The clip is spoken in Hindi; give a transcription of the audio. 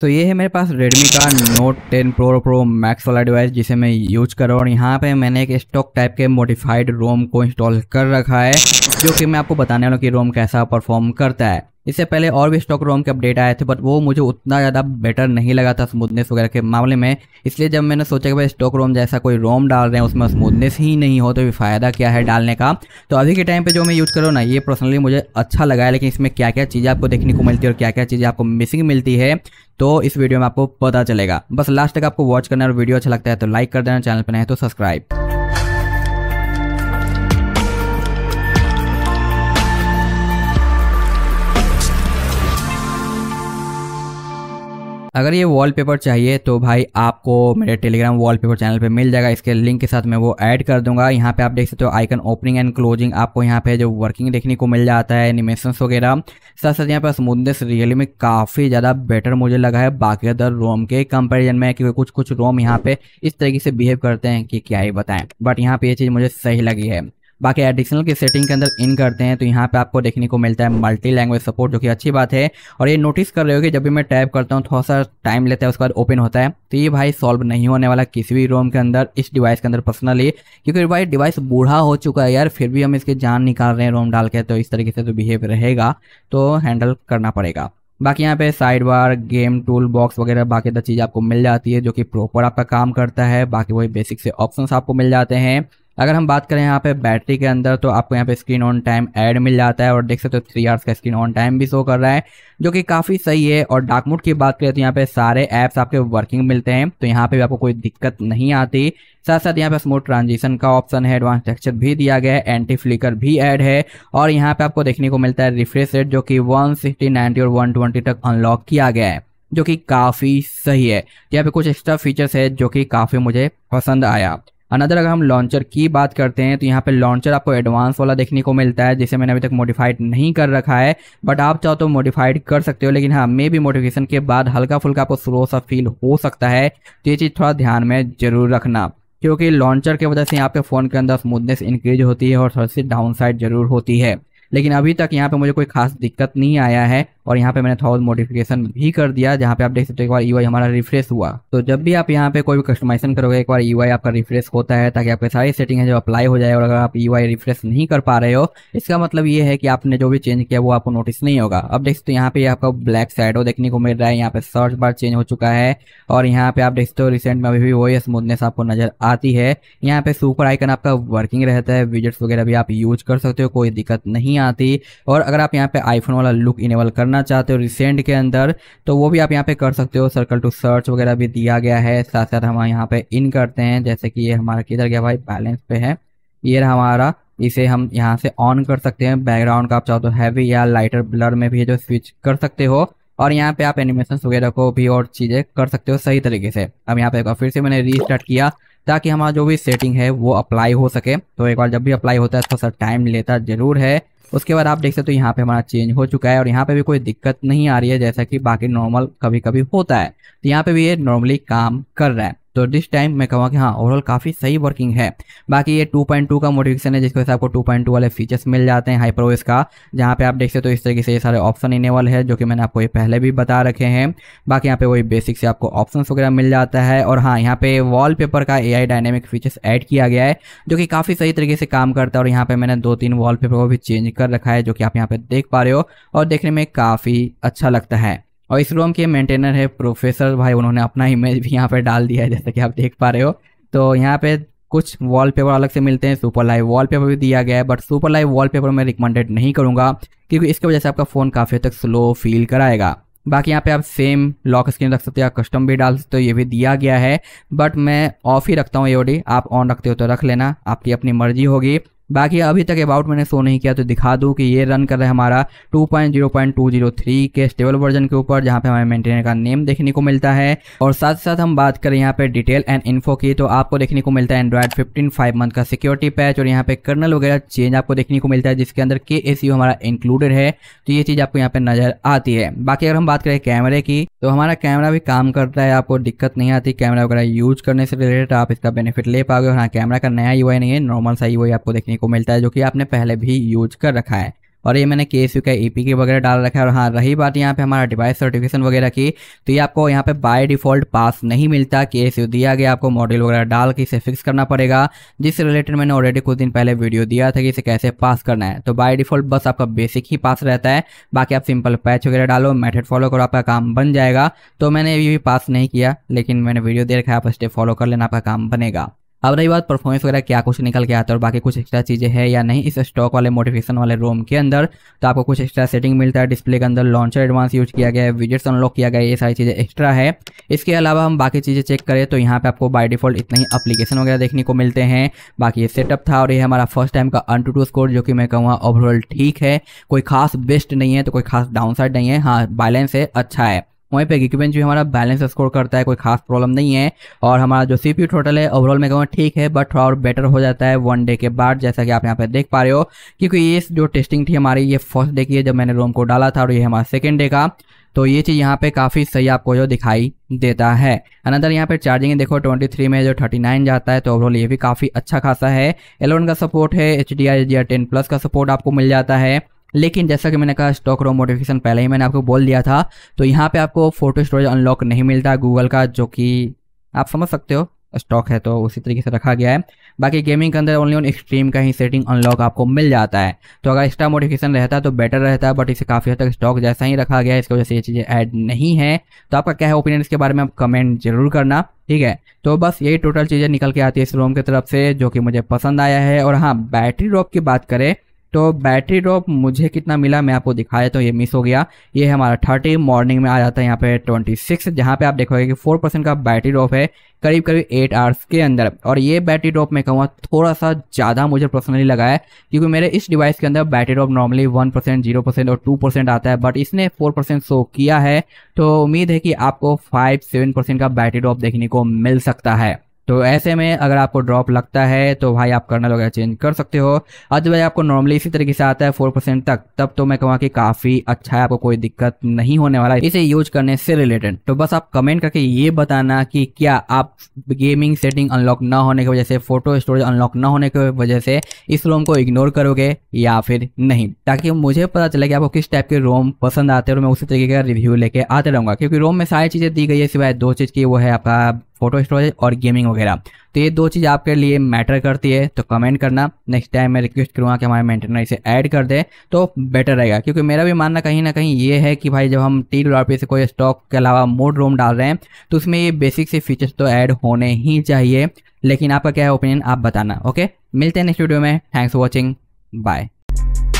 तो ये है मेरे पास Redmi का Note 10 Pro Pro Max वाला डिवाइस जिसे मैं यूज कर रहा हूँ और यहाँ पे मैंने एक स्टॉक टाइप के मॉडिफाइड रोम को इंस्टॉल कर रखा है जो कि मैं आपको बताने वाला कि रोम कैसा परफॉर्म करता है इससे पहले और भी स्टॉक रोम के अपडेट आए थे बट वो मुझे उतना ज़्यादा बेटर नहीं लगा था स्मूथनेस वगैरह के मामले में इसलिए जब मैंने सोचा कि भाई स्टॉक रोम जैसा कोई रोम डाल रहे हैं उसमें स्मूथनेस ही नहीं हो तो भी फ़ायदा क्या है डालने का तो अभी के टाइम पर जो मैं यूज़ करूँ ना ये पर्सनली मुझे अच्छा लगा है लेकिन इसमें क्या क्या चीज़ें आपको देखने को मिलती है और क्या क्या चीज़ें आपको मिसिंग मिलती है तो इस वीडियो में आपको पता चलेगा बस लास्ट तक आपको वॉच करना और वीडियो अच्छा लगता है तो लाइक कर देना चैनल पर नहीं तो सब्सक्राइब अगर ये वॉलपेपर चाहिए तो भाई आपको मेरे टेलीग्राम वॉलपेपर चैनल पे मिल जाएगा इसके लिंक के साथ मैं वो ऐड कर दूंगा यहाँ पे आप देख सकते हो आइकन ओपनिंग एंड क्लोजिंग आपको यहाँ पे जो वर्किंग देखने को मिल जाता है एनिमेशन वगैरह साथ साथ यहाँ पर स्मूथनेस रियली में काफ़ी ज़्यादा बेटर मुझे लगा है बाकी अदर रोम के कंपेरिजन में क्योंकि कुछ कुछ रोम यहाँ पे इस तरीके से बिहेव करते हैं कि क्या ही बताएं बट यहाँ पर ये चीज़ मुझे सही लगी है बाकी एडिशनल की सेटिंग के अंदर इन करते हैं तो यहाँ पे आपको देखने को मिलता है मल्टी लैंग्वेज सपोर्ट जो कि अच्छी बात है और ये नोटिस कर रहे हो कि जब भी मैं टाइप करता हूँ थोड़ा सा टाइम लेता है उसके बाद ओपन होता है तो ये भाई सॉल्व नहीं होने वाला किसी भी रोम के अंदर इस डिवाइस के अंदर पर्सनली क्योंकि भाई डिवाइस बूढ़ा हो चुका है यार फिर भी हम इसकी जान निकाल रहे हैं रोम डाल के तो इस तरीके से तो बिहेव रहेगा तो हैंडल करना पड़ेगा बाकी यहाँ पे side bar game tool box वगैरह बाकी तो चीज़ आपको मिल जाती है जो कि प्रॉपर आपका काम करता है बाकी वही बेसिक से ऑप्शंस आपको मिल जाते हैं अगर हम बात करें यहाँ पे बैटरी के अंदर तो आपको यहाँ पे स्क्रीन ऑन टाइम ऐड मिल जाता है और देख सकते हो तो थ्री आवर्स का स्क्रीन ऑन टाइम भी शो कर रहा है जो कि काफ़ी सही है और डार्क मोड की बात करें तो यहाँ पे सारे ऐप्स आपके वर्किंग मिलते हैं तो यहाँ पे भी आपको कोई दिक्कत नहीं आती साथ साथ यहाँ पे स्मूथ ट्रांजिशन का ऑप्शन है एडवांस टेक्चर भी दिया गया है एंटी फ्लिकर भी ऐड है और यहाँ पर आपको देखने को मिलता है रिफ्रेश रेट जो कि वन सिक्सटी और वन ट्वेंटी तक अनलॉक किया गया है जो कि काफ़ी सही है यहाँ पे कुछ एक्स्ट्रा फीचर्स है जो कि काफ़ी मुझे पसंद आया अनदर अगर हम लॉन्चर की बात करते हैं तो यहाँ पे लॉन्चर आपको एडवांस वाला देखने को मिलता है जिसे मैंने अभी तक मॉडिफाइड नहीं कर रखा है बट आप चाहो तो मॉडिफाइड कर सकते हो लेकिन हाँ मे भी मॉडिफिकेशन के बाद हल्का फुल्का आपको स्लो सा फील हो सकता है तो ये चीज़ थोड़ा ध्यान में जरूर रखना क्योंकि लॉन्चर की वजह से यहाँ पे फ़ोन के अंदर स्मूथनेस इंक्रीज होती है और थोड़ी सी डाउन साइड जरूर होती है लेकिन अभी तक यहाँ पे मुझे कोई खास दिक्कत नहीं आया है और यहाँ पे मैंने थोड़ा मॉडिफिकेशन भी कर दिया जहाँ पे आप देख सकते हो एक बार यू e हमारा रिफ्रेश हुआ तो जब भी आप यहाँ पे कोई भी कस्टमाइजेशन करोगे एक बार यू e आपका रिफ्रेश होता है ताकि आपके सारी सेटिंग है जो अप्लाई हो जाए और अगर आप यू e रिफ्रेश नहीं कर पा रहे हो इसका मतलब ये है कि आपने जो भी चेंज किया वो आपको नोटिस नहीं होगा अब देख सकते हो यहाँ पे आपका ब्लैक साइड देखने को मिल रहा है यहाँ पे सर्च बार चेंज हो चुका है और यहाँ पे आप देख सकते हो रिसेंट में अभी भी वही स्मूथनेस आपको नजर आती है यहाँ पे सुपर आइकन आपका वर्किंग रहता है विजेट्स वगैरह भी आप यूज कर सकते हो कोई दिक्कत नहीं आती और अगर आप यहाँ पे आईफोन वाला लुक इनेबल करना करना चाहते हो रिसेंट के अंदर तो वो भी आप यहाँ पे कर सकते हो सर्कल टू सर्च वगैरह भी दिया गया है साथ साथ हम यहाँ पे इन करते हैं जैसे कि ये हमारा किधर गया भाई बैलेंस पे है ये हमारा इसे हम यहाँ से ऑन कर सकते हैं बैकग्राउंड का आप चाहो तो हैवी या लाइटर ब्लर में भी जो स्विच कर सकते हो और यहाँ पे आप एनिमेशन वगैरह को भी और चीज़ें कर सकते हो सही तरीके से अब यहाँ पे एक बार फिर से मैंने रीस्टार्ट किया ताकि हमारा जो भी सेटिंग है वो अप्लाई हो सके तो एक बार जब भी अप्लाई होता है तो सर टाइम लेता जरूर है उसके बाद आप देख सकते हो यहाँ पे हमारा चेंज हो चुका है और यहाँ पे भी कोई दिक्कत नहीं आ रही है जैसा कि बाकी नॉर्मल कभी कभी होता है तो यहाँ पे भी ये नॉर्मली काम कर रहा है तो दिस टाइम मैं कहूँगा कि हाँ ओवरऑल काफ़ी सही वर्किंग है बाकी ये 2.2 का मोटिवेशन है जिसकी वजह से आपको 2.2 वाले फीचर्स मिल जाते हैं ओएस का जहाँ पे आप देख सकते हो तो इस तरीके से ये सारे ऑप्शन इनेबल है जो कि मैंने आपको ये पहले भी बता रखे हैं बाकी यहाँ पे वही बेसिक से आपको ऑप्शन वगैरह मिल जाता है और हाँ यहाँ पे पेपर का ए डायनेमिक फीचर्स ऐड किया गया है जो कि काफ़ी सही तरीके से काम करता है और यहाँ पर मैंने दो तीन पेपर को भी चेंज कर रखा है जो कि आप यहाँ पर देख पा रहे हो और देखने में काफ़ी अच्छा लगता है और इस रूम के मेंटेनर है प्रोफेसर भाई उन्होंने अपना इमेज भी यहाँ पर डाल दिया है जैसा कि आप देख पा रहे हो तो यहाँ पे कुछ वॉलपेपर अलग से मिलते हैं सुपर लाइव वॉलपेपर भी दिया गया है बट सुपर लाइव वॉलपेपर मैं रिकमेंडेड नहीं करूँगा क्योंकि इसकी वजह से आपका फ़ोन काफ़ी तक स्लो फील कराएगा बाकी यहाँ पे आप सेम लॉक स्क्रीन रख सकते हो या कस्टम भी डाल सकते हो ये भी दिया गया है बट मैं ऑफ ही रखता हूँ एओडी आप ऑन रखते हो तो रख लेना आपकी अपनी मर्जी होगी बाकी अभी तक अबाउट मैंने शो नहीं किया तो दिखा दूँ कि ये रन कर रहा है हमारा 2.0.203 के स्टेबल वर्जन के ऊपर जहाँ पे हमें मेंटेनर का नेम देखने को मिलता है और साथ साथ हम बात करें यहाँ पे डिटेल एंड इन्फो की तो आपको देखने को मिलता है एंड्रॉइड फिफ्टीन फाइव मंथ का सिक्योरिटी पैच और यहाँ पे कर्नल वगैरह चेंज आपको देखने को मिलता है जिसके अंदर के हमारा इंक्लूडेड है तो ये चीज़ आपको यहाँ पे नजर आती है बाकी अगर हम बात करें कैमरे की तो हमारा कैमरा भी काम करता है आपको दिक्कत नहीं आती कैमरा वगैरह यूज करने से रिलेटेड आप इसका बेनिफिट ले पाओगे और हाँ कैमरा का नया यू नहीं है नॉर्मल सा यू आपको देखने देखने को मिलता है जो कि आपने पहले भी यूज कर रखा है और ये मैंने के एस यू का ई के वगैरह डाल रखा है और हाँ रही बात यहाँ पे हमारा डिवाइस सर्टिफिकेशन वगैरह की तो ये आपको यहाँ पे बाय डिफॉल्ट पास नहीं मिलता के एस यू दिया गया आपको मॉड्यूल वगैरह डाल के इसे फिक्स करना पड़ेगा जिससे रिलेटेड मैंने ऑलरेडी कुछ दिन पहले वीडियो दिया था कि इसे कैसे पास करना है तो बाय डिफॉल्ट बस आपका बेसिक ही पास रहता है बाकी आप सिंपल पैच वगैरह डालो मैथड फॉलो करो आपका काम बन जाएगा तो मैंने अभी भी पास नहीं किया लेकिन मैंने वीडियो दे रखा है आप स्टेप फॉलो कर लेना आपका काम बनेगा अब रही बात परफॉर्मेंस वगैरह क्या कुछ निकल के आता है और बाकी कुछ एक्स्ट्रा चीज़ें हैं या नहीं इस स्टॉक वाले मोटिवेशन वाले रोम के अंदर तो आपको कुछ एक्स्ट्रा सेटिंग मिलता है डिस्प्ले के अंदर लॉन्चर एडवांस यूज किया गया है विजिट्स अनलॉक किया गया ये सारी चीज़ें एक्स्ट्रा है इसके अलावा हम बाकी चीज़ें चेक करें तो यहाँ पर आपको बाई डिफॉल्ट इतना ही अपलीकेशन वगैरह देखने को मिलते हैं बाकी ये सेटअप था और ये हमारा फर्स्ट टाइम का अन टू टू स्कोर जो कि मैं कहूँगा ओवरऑल ठीक है कोई खास बेस्ट नहीं है तो कोई खास डाउन साइड नहीं है हाँ बैलेंस है अच्छा है वहीं पे इक्विपमेंट भी हमारा बैलेंस स्कोर करता है कोई खास प्रॉब्लम नहीं है और हमारा जो सी टोटल है ओवरऑल में कहूँगा ठीक है बट थोड़ा और बेटर हो जाता है वन डे के बाद जैसा कि आप यहाँ पे देख पा रहे हो क्योंकि ये जो टेस्टिंग थी हमारी ये फर्स्ट डे की है जब मैंने रोम को डाला था और ये हमारा सेकेंड डे का तो ये चीज़ यहाँ पे काफ़ी सही आपको जो दिखाई देता है अनदर यहाँ पे चार्जिंग देखो 23 में जो 39 जाता है तो ओवरऑल ये भी काफ़ी अच्छा खासा है एलेवन का सपोर्ट है H D I R ten plus का सपोर्ट आपको मिल जाता है लेकिन जैसा कि मैंने कहा स्टॉक रोम मोटिफिकेशन पहले ही मैंने आपको बोल दिया था तो यहाँ पे आपको फोटो स्टोरेज अनलॉक नहीं मिलता गूगल का जो कि आप समझ सकते हो स्टॉक है तो उसी तरीके से रखा गया है बाकी गेमिंग के अंदर ओनली ऑन एक्सट्रीम का ही सेटिंग अनलॉक आपको मिल जाता है तो अगर एक्स्ट्रा मोडिफिकेशन रहता तो बेटर रहता है बट इसे काफ़ी हद तक स्टॉक जैसा ही रखा गया है इसकी वजह से ये चीज़ें ऐड नहीं है तो आपका क्या है ओपिनियन इसके बारे में आप कमेंट जरूर करना ठीक है तो बस यही टोटल चीज़ें निकल के आती है इस रोम की तरफ से जो कि मुझे पसंद आया है और हाँ बैटरी ड्रॉप की बात करें तो बैटरी ड्रॉप मुझे कितना मिला मैं आपको दिखा देता तो हूँ ये मिस हो गया ये हमारा थर्टी मॉर्निंग में आ जाता है यहाँ पे ट्वेंटी सिक्स जहाँ पे आप देखोगे कि फोर परसेंट का बैटरी ड्रॉप है करीब करीब एट आवर्स के अंदर और ये बैटरी ड्रॉप मैं कहूँगा थोड़ा सा ज़्यादा मुझे पर्सनली लगा है क्योंकि मेरे इस डिवाइस के अंदर battery drop normally one percent zero percent और टू परसेंट आता है बट इसने फोर परसेंट शो किया है तो उम्मीद है कि आपको फाइव सेवन परसेंट का बैटरी ड्रॉप देखने को मिल सकता है तो ऐसे में अगर आपको ड्रॉप लगता है तो भाई आप कर्नल वगैरह चेंज कर सकते हो अदरवाइज आपको नॉर्मली इसी तरीके से आता है फोर परसेंट तक तब तो मैं कहूँगा कि काफ़ी अच्छा है आपको कोई दिक्कत नहीं होने वाला इसे यूज करने से रिलेटेड तो बस आप कमेंट करके ये बताना कि क्या आप गेमिंग सेटिंग अनलॉक न होने की वजह से फोटो स्टोरेज अनलॉक न होने की वजह से इस रोम को इग्नोर करोगे या फिर नहीं ताकि मुझे पता चले कि आपको किस टाइप के रोम पसंद आते हैं और मैं उसी तरीके का रिव्यू लेके आते रहूँगा क्योंकि रोम में सारी चीज़ें दी गई है सिवाय दो चीज़ की वो है आपका फोटो स्टोरेज और गेमिंग वगैरह तो ये दो चीज़ आपके लिए मैटर करती है तो कमेंट करना नेक्स्ट टाइम मैं रिक्वेस्ट करूँगा कि हमारे मेंटेनर इसे ऐड कर दे तो बेटर रहेगा क्योंकि मेरा भी मानना कहीं ना कहीं ये है कि भाई जब हम तीन डॉलर पे से कोई स्टॉक के अलावा मोड रोम डाल रहे हैं तो उसमें ये बेसिक से फीचर्स तो ऐड होने ही चाहिए लेकिन आपका क्या है ओपिनियन आप बताना ओके मिलते हैं नेक्स्ट वीडियो में थैंक्स फॉर वॉचिंग बाय